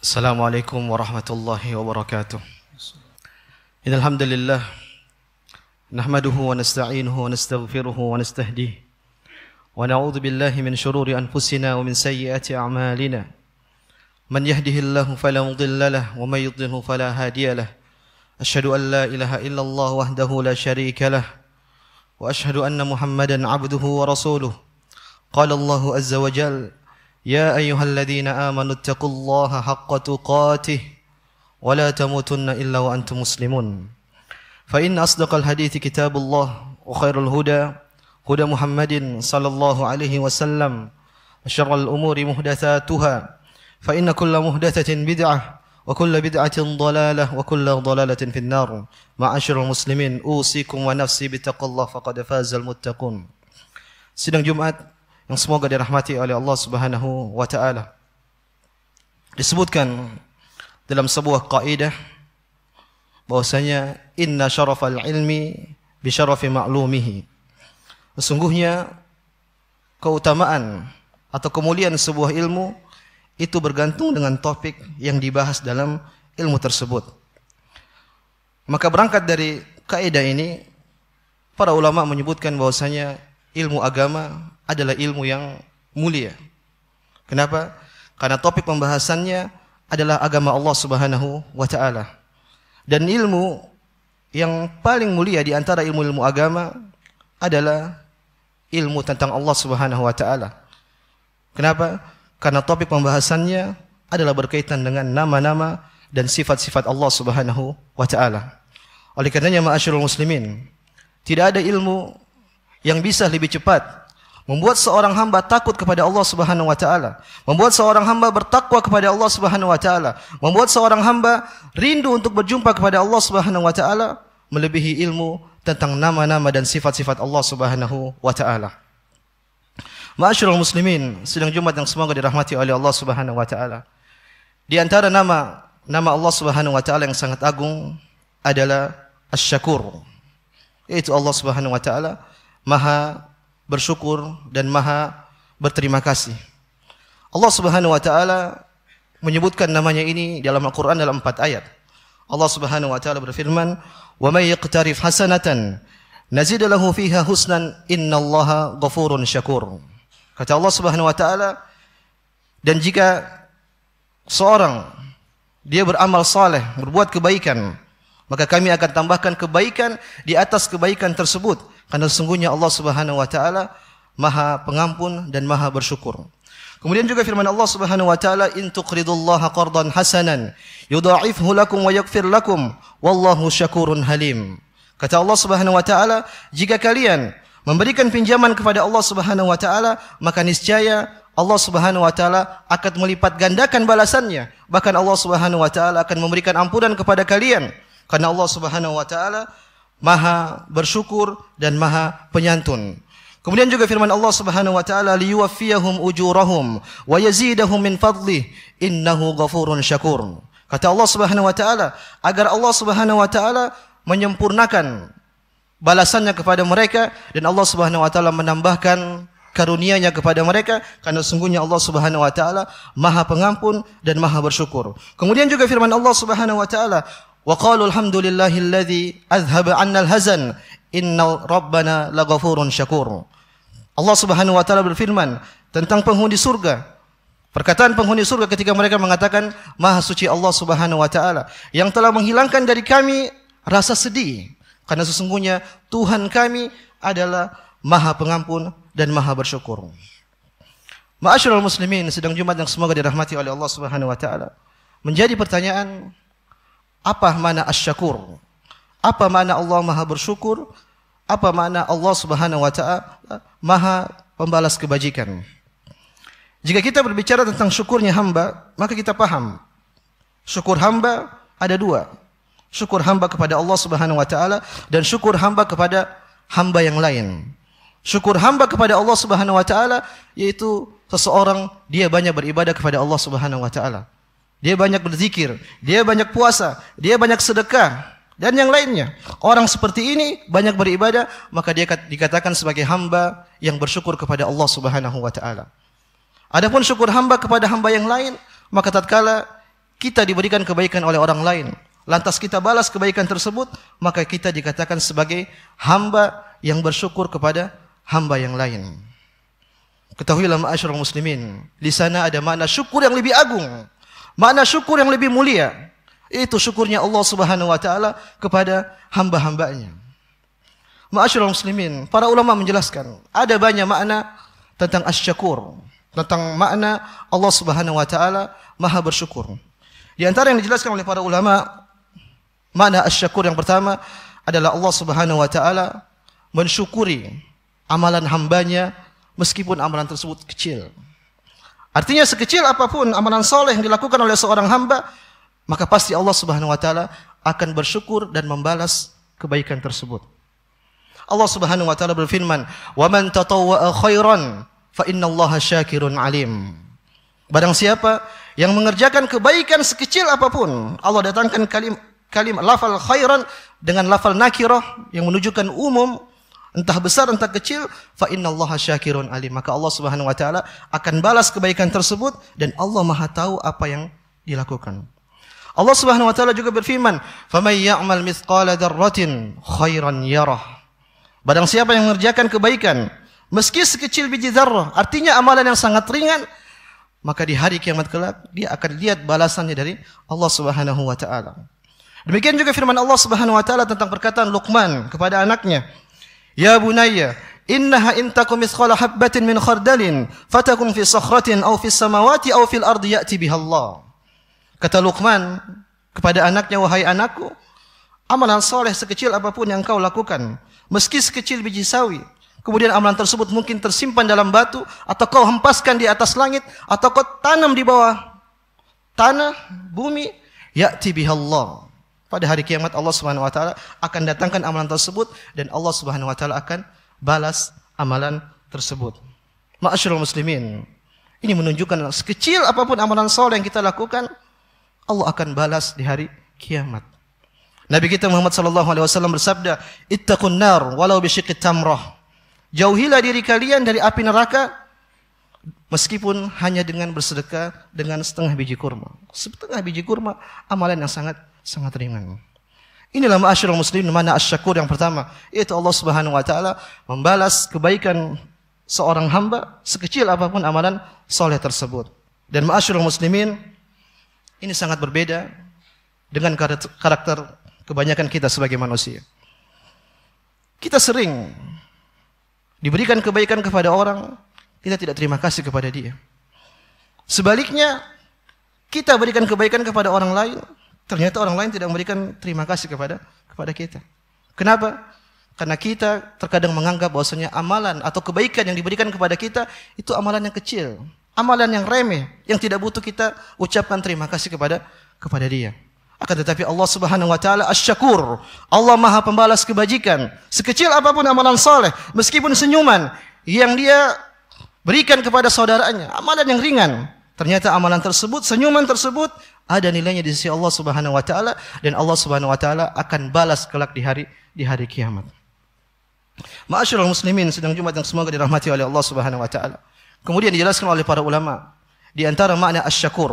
السلام عليكم ورحمة الله وبركاته إن الحمد لله نحمده ونستعينه ونستغفره ونستهديه ونعوذ بالله من شرور أنفسنا ومن سيئات أعمالنا من يهده الله فلا مضل له ومن يضله فلا هادي له أشهد أن لا إله إلا الله وحده لا شريك له وأشهد أن محمدا عبده ورسوله قال الله عز وجل يا ايها الذين امنوا اتقوا الله حق تقاته ولا تموتن الا وانتم مسلمون فان اصدق الحديث كتاب الله وخير الهدى هدى محمد صلى الله عليه وسلم وشر الامور محدثاتها فان كل محدثه بدعه وكل بدعه ضلاله وكل ضلاله في النار معاشر المسلمين اوصيكم ونفسي بتقوى الله فقد فاز المتقون سيدنا جمعة yang semoga dirahmati oleh Allah Subhanahu wa taala. Disebutkan dalam sebuah kaidah bahwasanya inna syarafal ilmi bi syarafi ma'lumihi. Sesungguhnya keutamaan atau kemuliaan sebuah ilmu itu bergantung dengan topik yang dibahas dalam ilmu tersebut. Maka berangkat dari kaidah ini para ulama menyebutkan bahwasanya ilmu agama adalah ilmu yang mulia. Kenapa? Karena topik pembahasannya adalah agama Allah Subhanahu wa taala. Dan ilmu yang paling mulia di antara ilmu-ilmu agama adalah ilmu tentang Allah Subhanahu wa taala. Kenapa? Karena topik pembahasannya adalah berkaitan dengan nama-nama dan sifat-sifat Allah Subhanahu wa taala. Oleh karenanya, ma'asyiral muslimin, tidak ada ilmu yang bisa lebih cepat membuat seorang hamba takut kepada Allah Subhanahu wa taala, membuat seorang hamba bertakwa kepada Allah Subhanahu wa taala, membuat seorang hamba rindu untuk berjumpa kepada Allah Subhanahu wa taala melebihi ilmu tentang nama-nama dan sifat-sifat Allah Subhanahu wa taala. Ma'asyiral muslimin, sidang Jumat yang semoga dirahmati oleh Allah Subhanahu wa taala. Di antara nama nama Allah Subhanahu wa taala yang sangat agung adalah Asy-Syakur. Itu Allah Subhanahu wa taala Maha bersyukur dan maha berterima kasih. Allah Subhanahu wa taala menyebutkan namanya ini dalam Al-Qur'an dalam empat ayat. Allah Subhanahu wa taala berfirman, "Wa may yaqtarif hasanatan nazid lahu fiha husnan innallaha ghafurun syakur." Kata Allah Subhanahu wa taala, dan jika seorang dia beramal saleh, berbuat kebaikan, maka kami akan tambahkan kebaikan di atas kebaikan tersebut karena sesungguhnya Allah Subhanahu wa taala Maha Pengampun dan Maha Bersyukur. Kemudian juga firman Allah Subhanahu wa taala in tuqridullaha qardan hasanan yudha'ifhu lakum wa yaghfir lakum wallahu syakurun halim. Kata Allah Subhanahu wa taala, jika kalian memberikan pinjaman kepada Allah Subhanahu wa taala, maka niscaya Allah Subhanahu wa taala akan melipat gandakan balasannya. Bahkan Allah Subhanahu wa taala akan memberikan ampunan kepada kalian karena Allah Subhanahu wa taala maha bersyukur dan maha penyantun. Kemudian juga firman Allah Subhanahu wa taala liyuwaffiyahum ujurahum wa yazidahum min fadlihi innahu ghafurun syakur. Kata Allah Subhanahu wa taala agar Allah Subhanahu wa taala menyempurnakan balasannya kepada mereka dan Allah Subhanahu wa taala menambahkan karunia-Nya kepada mereka karena sungguhnya Allah Subhanahu wa taala Maha Pengampun dan Maha Bersyukur. Kemudian juga firman Allah Subhanahu wa taala وقالوا الحمد لله الذي أذهب عنا الهزن إن ربنا لغفور شكور Allah Subhanahu wa taala berfirman tentang penghuni surga. Perkataan penghuni surga ketika mereka mengatakan Maha suci Allah Subhanahu wa taala yang telah menghilangkan dari kami rasa sedih karena sesungguhnya Tuhan kami adalah Maha pengampun dan Maha bersyukur. Ma'asyiral muslimin sedang Jumat yang semoga dirahmati oleh Allah Subhanahu wa taala. Menjadi pertanyaan apa makna asyakur? Apa makna Allah Maha bersyukur? Apa makna Allah Subhanahu wa taala Maha pembalas kebajikan? Jika kita berbicara tentang syukurnya hamba, maka kita paham syukur hamba ada dua. Syukur hamba kepada Allah Subhanahu wa taala dan syukur hamba kepada hamba yang lain. Syukur hamba kepada Allah Subhanahu wa taala yaitu seseorang dia banyak beribadah kepada Allah Subhanahu wa taala dia banyak berzikir, dia banyak puasa, dia banyak sedekah dan yang lainnya. Orang seperti ini banyak beribadah, maka dia dikatakan sebagai hamba yang bersyukur kepada Allah Subhanahu wa taala. Adapun syukur hamba kepada hamba yang lain, maka tatkala kita diberikan kebaikan oleh orang lain, lantas kita balas kebaikan tersebut, maka kita dikatakan sebagai hamba yang bersyukur kepada hamba yang lain. Ketahuilah ma'asyiral muslimin, di sana ada makna syukur yang lebih agung. Makna syukur yang lebih mulia itu syukurnya Allah Subhanahu wa taala kepada hamba-hambanya. Ma'asyiral muslimin, para ulama menjelaskan ada banyak makna tentang asy-syakur, tentang makna Allah Subhanahu wa taala Maha bersyukur. Di antara yang dijelaskan oleh para ulama makna asy-syakur yang pertama adalah Allah Subhanahu wa taala mensyukuri amalan hambanya meskipun amalan tersebut kecil. Artinya sekecil apapun amalan soleh yang dilakukan oleh seorang hamba, maka pasti Allah Subhanahu Wa Taala akan bersyukur dan membalas kebaikan tersebut. Allah Subhanahu Wa Taala berfirman, "Waman tatawwa khairan, fa inna Allah syakirun alim." Barang siapa yang mengerjakan kebaikan sekecil apapun, Allah datangkan kalim kalim lafal khairan dengan lafal nakirah yang menunjukkan umum entah besar entah kecil fa innallaha syakirun alim maka Allah Subhanahu wa taala akan balas kebaikan tersebut dan Allah Maha tahu apa yang dilakukan Allah Subhanahu wa taala juga berfirman faman ya'mal mithqala dzarratin khairan yarah barang siapa yang mengerjakan kebaikan meski sekecil biji zarrah artinya amalan yang sangat ringan maka di hari kiamat kelak dia akan lihat balasannya dari Allah Subhanahu wa taala demikian juga firman Allah Subhanahu wa taala tentang perkataan Luqman kepada anaknya Ya bunayya, innaha in taku misqala habbatin min khardalin fatakun fi sakhratin aw fi samawati aw fil ardi yati biha Allah. Kata Luqman kepada anaknya wahai anakku, amalan soleh sekecil apapun yang kau lakukan, meski sekecil biji sawi, kemudian amalan tersebut mungkin tersimpan dalam batu atau kau hempaskan di atas langit atau kau tanam di bawah tanah bumi yati biha Allah pada hari kiamat Allah Subhanahu wa taala akan datangkan amalan tersebut dan Allah Subhanahu wa taala akan balas amalan tersebut. Ma'asyiral muslimin, ini menunjukkan sekecil apapun amalan saleh yang kita lakukan, Allah akan balas di hari kiamat. Nabi kita Muhammad sallallahu alaihi wasallam bersabda, "Ittaqun nar walau bi syiqqit tamrah." Jauhilah diri kalian dari api neraka meskipun hanya dengan bersedekah dengan setengah biji kurma. Setengah biji kurma amalan yang sangat sangat ringan. Inilah ma'asyiral muslimin mana asyakur yang pertama, yaitu Allah Subhanahu wa taala membalas kebaikan seorang hamba sekecil apapun amalan soleh tersebut. Dan ma'asyiral muslimin ini sangat berbeda dengan karakter kebanyakan kita sebagai manusia. Kita sering diberikan kebaikan kepada orang, kita tidak terima kasih kepada dia. Sebaliknya, kita berikan kebaikan kepada orang lain, Ternyata orang lain tidak memberikan terima kasih kepada kepada kita. Kenapa? Karena kita terkadang menganggap bahwasanya amalan atau kebaikan yang diberikan kepada kita itu amalan yang kecil, amalan yang remeh, yang tidak butuh kita ucapkan terima kasih kepada kepada dia. Akan tetapi Allah Subhanahu wa taala asy Allah Maha pembalas kebajikan. Sekecil apapun amalan soleh, meskipun senyuman yang dia berikan kepada saudaranya, amalan yang ringan, Ternyata amalan tersebut, senyuman tersebut ada nilainya di sisi Allah Subhanahu wa taala dan Allah Subhanahu wa taala akan balas kelak di hari di hari kiamat. Ma'asyiral muslimin sedang Jumat yang semoga dirahmati oleh Allah Subhanahu wa taala. Kemudian dijelaskan oleh para ulama di antara makna asyakur.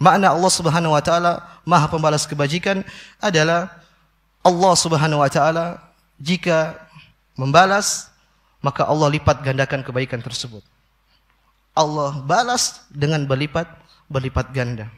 Makna Allah Subhanahu wa taala Maha pembalas kebajikan adalah Allah Subhanahu wa taala jika membalas maka Allah lipat gandakan kebaikan tersebut. Allah balas dengan berlipat berlipat ganda.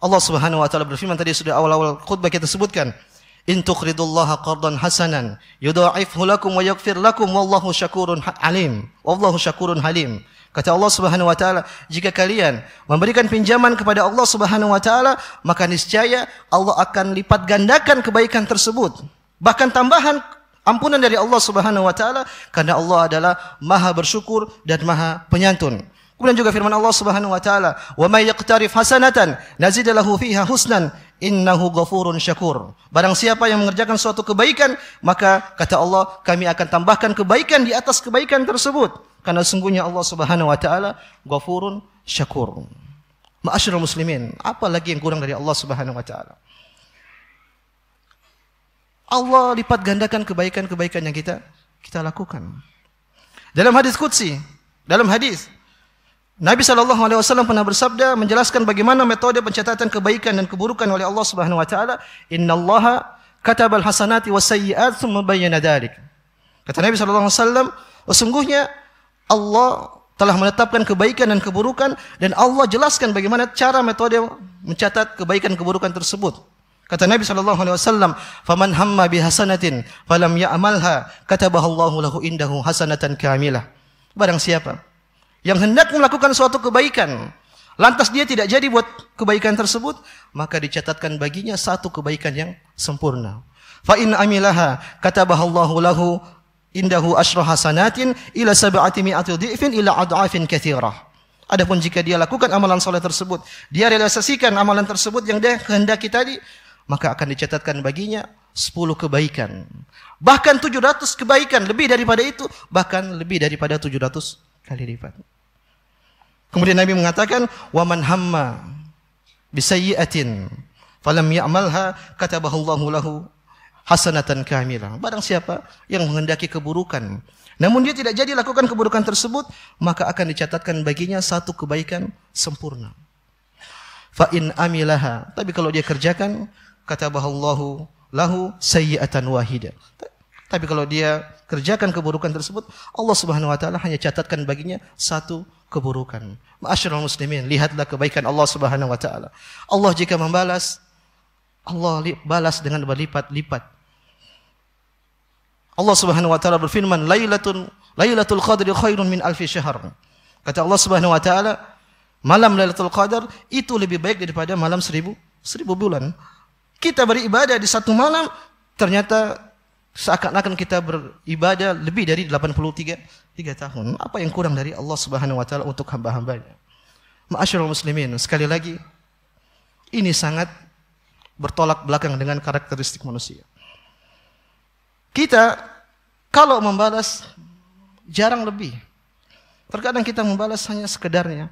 Allah Subhanahu wa taala berfirman tadi sudah awal-awal khutbah kita sebutkan in tuqridullaha qardan hasanan yudha'ifhu lakum wa yaghfir lakum wallahu syakurun ha-, alim wallahu syakurun halim kata Allah Subhanahu wa taala jika kalian memberikan pinjaman kepada Allah Subhanahu wa taala maka niscaya Allah akan lipat gandakan kebaikan tersebut bahkan tambahan ampunan dari Allah Subhanahu wa taala karena Allah adalah maha bersyukur dan maha penyantun Kemudian juga firman Allah Subhanahu wa taala, "Wa may yaqtarif hasanatan nazid lahu fiha husnan innahu ghafurun syakur." Barang siapa yang mengerjakan suatu kebaikan, maka kata Allah, kami akan tambahkan kebaikan di atas kebaikan tersebut. Karena sungguhnya Allah Subhanahu wa taala ghafurun syakur. Ma'asyiral muslimin, apa lagi yang kurang dari Allah Subhanahu wa taala? Allah lipat gandakan kebaikan-kebaikan yang kita kita lakukan. Dalam hadis qudsi, dalam hadis Nabi sallallahu alaihi wasallam pernah bersabda menjelaskan bagaimana metode pencatatan kebaikan dan keburukan oleh Allah Subhanahu wa taala, "Innallaha katabal hasanati wasayyi'ati tsumma bayyana dzalik." Kata Nabi sallallahu alaihi wasallam, sesungguhnya oh, Allah telah menetapkan kebaikan dan keburukan dan Allah jelaskan bagaimana cara metode mencatat kebaikan dan keburukan tersebut. Kata Nabi sallallahu alaihi wasallam, "Faman hamma bihasanatin falam ya'malha, katabahallahu lahu indahu hasanatan kamilah." Barang siapa yang hendak melakukan suatu kebaikan lantas dia tidak jadi buat kebaikan tersebut maka dicatatkan baginya satu kebaikan yang sempurna fa in amilaha katabahu Allahu lahu indahu asyra hasanatin ila sab'ati mi'ati dhifin ila ad'afin katsirah adapun jika dia lakukan amalan saleh tersebut dia realisasikan amalan tersebut yang dia kehendaki tadi maka akan dicatatkan baginya 10 kebaikan bahkan 700 kebaikan lebih daripada itu bahkan lebih daripada 700 kali lipat. Kemudian Nabi mengatakan, "Wa man hamma bi sayyi'atin falam ya'malha katabahu Allahu lahu hasanatan kamilah." Barang siapa yang menghendaki keburukan, namun dia tidak jadi lakukan keburukan tersebut, maka akan dicatatkan baginya satu kebaikan sempurna. Fa in amilaha, tapi kalau dia kerjakan, katabahu Allahu lahu sayyi'atan wahidah. Tapi kalau dia kerjakan keburukan tersebut, Allah Subhanahu wa taala hanya catatkan baginya satu keburukan. Ma'asyiral muslimin, lihatlah kebaikan Allah Subhanahu wa taala. Allah jika membalas, Allah balas dengan berlipat-lipat. Allah Subhanahu wa taala berfirman, "Lailatul Lailatul Qadri khairun min alfi syahr." Kata Allah Subhanahu wa taala, malam Lailatul Qadar itu lebih baik daripada malam seribu seribu bulan. Kita beribadah di satu malam ternyata seakan-akan kita beribadah lebih dari 83 3 tahun. Apa yang kurang dari Allah Subhanahu wa taala untuk hamba-hambanya? Ma'asyiral muslimin, sekali lagi ini sangat bertolak belakang dengan karakteristik manusia. Kita kalau membalas jarang lebih. Terkadang kita membalas hanya sekedarnya.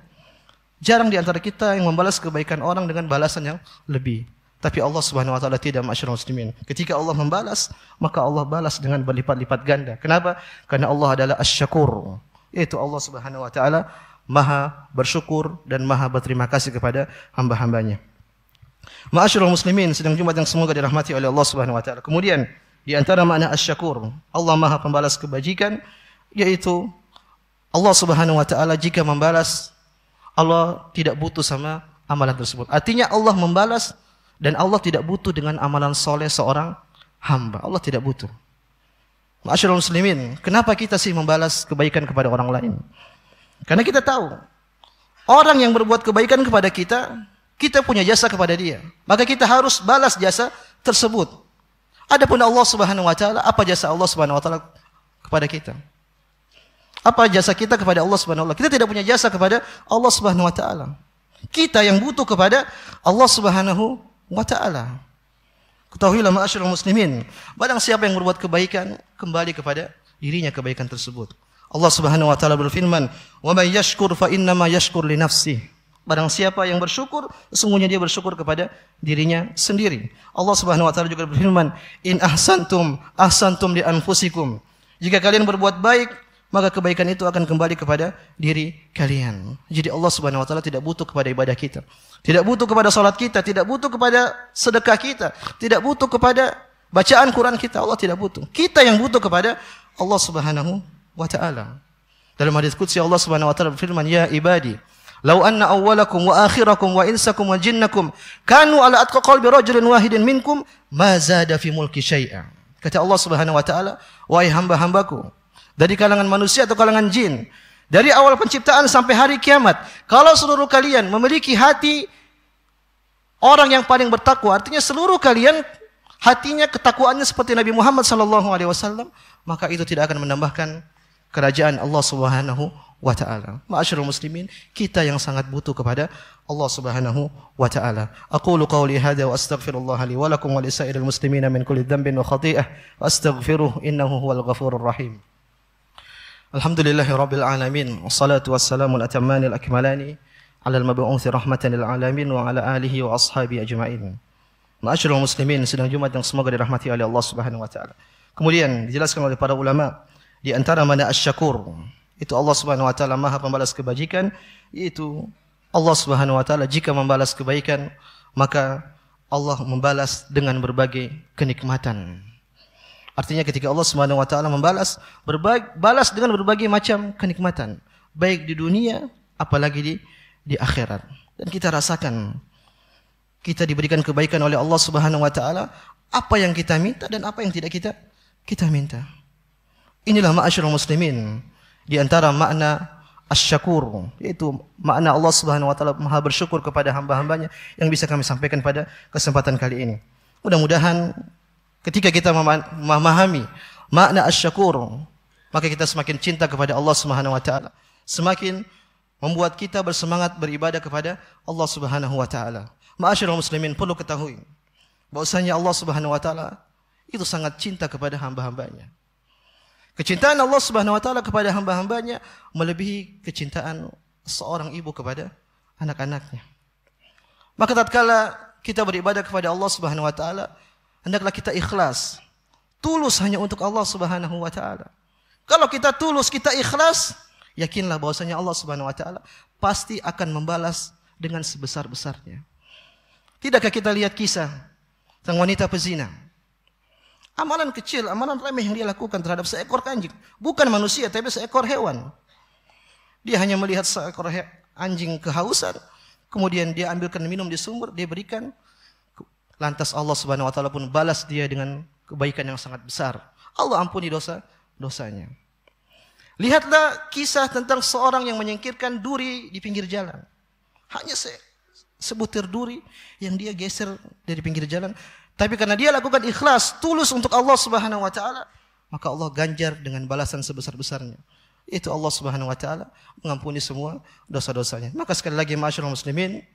Jarang di antara kita yang membalas kebaikan orang dengan balasan yang lebih. Tapi Allah Subhanahu wa taala tidak masyhur muslimin. Ketika Allah membalas, maka Allah balas dengan berlipat-lipat ganda. Kenapa? Karena Allah adalah asy-syakur. Itu Allah Subhanahu wa taala maha bersyukur dan maha berterima kasih kepada hamba-hambanya. Ma'asyur muslimin sedang jumat yang semoga dirahmati oleh Allah subhanahu wa ta'ala. Kemudian di antara makna asyakur, Allah maha pembalas kebajikan, yaitu Allah subhanahu wa ta'ala jika membalas, Allah tidak butuh sama amalan tersebut. Artinya Allah membalas dan Allah tidak butuh dengan amalan soleh seorang hamba. Allah tidak butuh. Masyarakat muslimin, kenapa kita sih membalas kebaikan kepada orang lain? Karena kita tahu, orang yang berbuat kebaikan kepada kita, kita punya jasa kepada dia. Maka kita harus balas jasa tersebut. Adapun Allah Subhanahu wa taala, apa jasa Allah Subhanahu wa taala kepada kita? Apa jasa kita kepada Allah Subhanahu wa taala? Kita tidak punya jasa kepada Allah Subhanahu wa taala. Kita yang butuh kepada Allah Subhanahu wa ta'ala. Ketahuilah ma'asyurul muslimin. Barang siapa yang berbuat kebaikan, kembali kepada dirinya kebaikan tersebut. Allah subhanahu wa ta'ala berfirman, wa may yashkur fa innama yashkur li nafsi. Barang siapa yang bersyukur, sesungguhnya dia bersyukur kepada dirinya sendiri. Allah subhanahu wa ta'ala juga berfirman, in ahsantum, ahsantum li anfusikum. Jika kalian berbuat baik, maka kebaikan itu akan kembali kepada diri kalian. Jadi Allah Subhanahu wa taala tidak butuh kepada ibadah kita. Tidak butuh kepada salat kita, tidak butuh kepada sedekah kita, tidak butuh kepada bacaan Quran kita. Allah tidak butuh. Kita yang butuh kepada Allah Subhanahu wa taala. Dalam hadis qudsi Allah Subhanahu wa taala berfirman, "Ya ibadi, law anna awwalakum wa akhirakum wa insakum wa jinnakum kanu ala atqa qalbi rajulin wahidin minkum ma zada fi mulki syai'a." Kata Allah Subhanahu wa taala, "Wahai hamba-hambaku, dari kalangan manusia atau kalangan jin dari awal penciptaan sampai hari kiamat kalau seluruh kalian memiliki hati orang yang paling bertakwa artinya seluruh kalian hatinya ketakwaannya seperti Nabi Muhammad sallallahu alaihi wasallam maka itu tidak akan menambahkan kerajaan Allah Subhanahu wa taala. Ma'asyiral muslimin, kita yang sangat butuh kepada Allah Subhanahu wa taala. Aqulu qawli hadha wa astaghfirullah li wa lakum wa lisairil muslimina min kulli dhanbin wa khathiyah. Astaghfiruhu innahu huwal ghafurur rahim. Alhamdulillahi Rabbil Alamin Wa salatu wassalamu ala tamani al akmalani Ala al mabu'unthi rahmatan lil alamin Wa ala alihi wa ashabi ajma'in Ma'asyurul muslimin Sedang Jumat yang semoga dirahmati oleh Allah subhanahu wa ta'ala Kemudian dijelaskan oleh para ulama Di antara mana asyakur Itu Allah subhanahu wa ta'ala maha pembalas kebajikan Itu Allah subhanahu wa ta'ala jika membalas kebaikan Maka Allah membalas dengan berbagai kenikmatan. Artinya ketika Allah Subhanahu wa taala membalas berbagi, balas dengan berbagai macam kenikmatan baik di dunia apalagi di di akhirat. Dan kita rasakan kita diberikan kebaikan oleh Allah Subhanahu wa taala apa yang kita minta dan apa yang tidak kita kita minta. Inilah ma'asyiral muslimin di antara makna asyakur yaitu makna Allah Subhanahu wa taala Maha bersyukur kepada hamba-hambanya yang bisa kami sampaikan pada kesempatan kali ini. Mudah-mudahan Ketika kita memahami makna asyakur, maka kita semakin cinta kepada Allah Subhanahu wa taala. Semakin membuat kita bersemangat beribadah kepada Allah Subhanahu wa taala. Ma'asyiral muslimin perlu ketahui bahwasanya Allah Subhanahu wa taala itu sangat cinta kepada hamba-hambanya. Kecintaan Allah Subhanahu wa taala kepada hamba-hambanya melebihi kecintaan seorang ibu kepada anak-anaknya. Maka tatkala kita beribadah kepada Allah Subhanahu wa taala, hendaklah kita ikhlas tulus hanya untuk Allah Subhanahu wa taala kalau kita tulus kita ikhlas yakinlah bahwasanya Allah Subhanahu wa taala pasti akan membalas dengan sebesar-besarnya tidakkah kita lihat kisah tentang wanita pezina amalan kecil amalan remeh yang dia lakukan terhadap seekor anjing bukan manusia tapi seekor hewan dia hanya melihat seekor anjing kehausan kemudian dia ambilkan minum di sumur dia berikan lantas Allah Subhanahu wa taala pun balas dia dengan kebaikan yang sangat besar. Allah ampuni dosa dosanya. Lihatlah kisah tentang seorang yang menyingkirkan duri di pinggir jalan. Hanya se sebutir duri yang dia geser dari pinggir jalan, tapi karena dia lakukan ikhlas, tulus untuk Allah Subhanahu wa taala, maka Allah ganjar dengan balasan sebesar-besarnya. Itu Allah Subhanahu wa taala mengampuni semua dosa-dosanya. Maka sekali lagi masyarakat muslimin,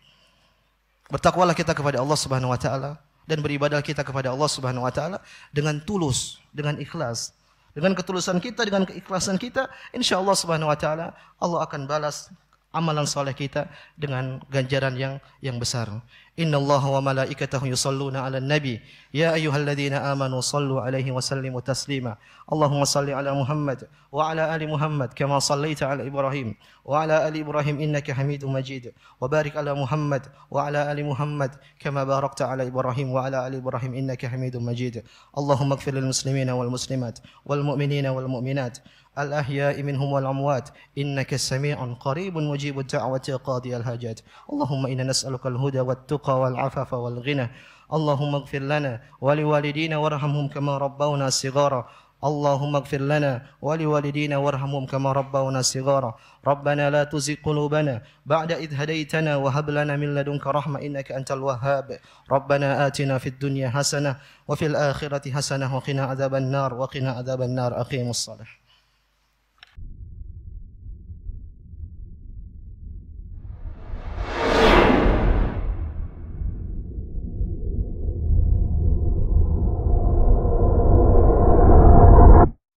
bertakwalah kita kepada Allah Subhanahu wa taala dan beribadah kita kepada Allah Subhanahu wa taala dengan tulus, dengan ikhlas. Dengan ketulusan kita, dengan keikhlasan kita, insyaallah Subhanahu wa taala Allah akan balas amalan soleh kita dengan ganjaran yang yang besar. Inna Allah wa malaikatahu yusalluna ala nabi. Ya ayuhalladzina amanu sallu alaihi wa sallimu taslima. Allahumma salli ala Muhammad wa ala ali Muhammad kama sallaita ala Ibrahim. Wa ala ali Ibrahim innaka hamidu majid. Wa barik ala Muhammad wa ala ali Muhammad kama barakta ala Ibrahim wa ala ali Ibrahim innaka hamidu majid. Allahumma gfir lil muslimina wal muslimat wal mu'minina wal mu'minat. الأحياء منهم والأموات إنك سميع قريب مجيب الدعوة قاضي الحاجات اللهم إنا نسألك الهدى والتقى والعفاف والغنى اللهم اغفر لنا ولوالدينا وارحمهم كما ربونا صغارا اللهم اغفر لنا ولوالدينا وارحمهم كما ربونا صغارا ربنا لا تزغ قلوبنا بعد إذ هديتنا وهب لنا من لدنك رحمة إنك أنت الوهاب ربنا آتنا في الدنيا حسنة وفي الآخرة حسنة وقنا عذاب النار وقنا عذاب النار أقيموا الصلاة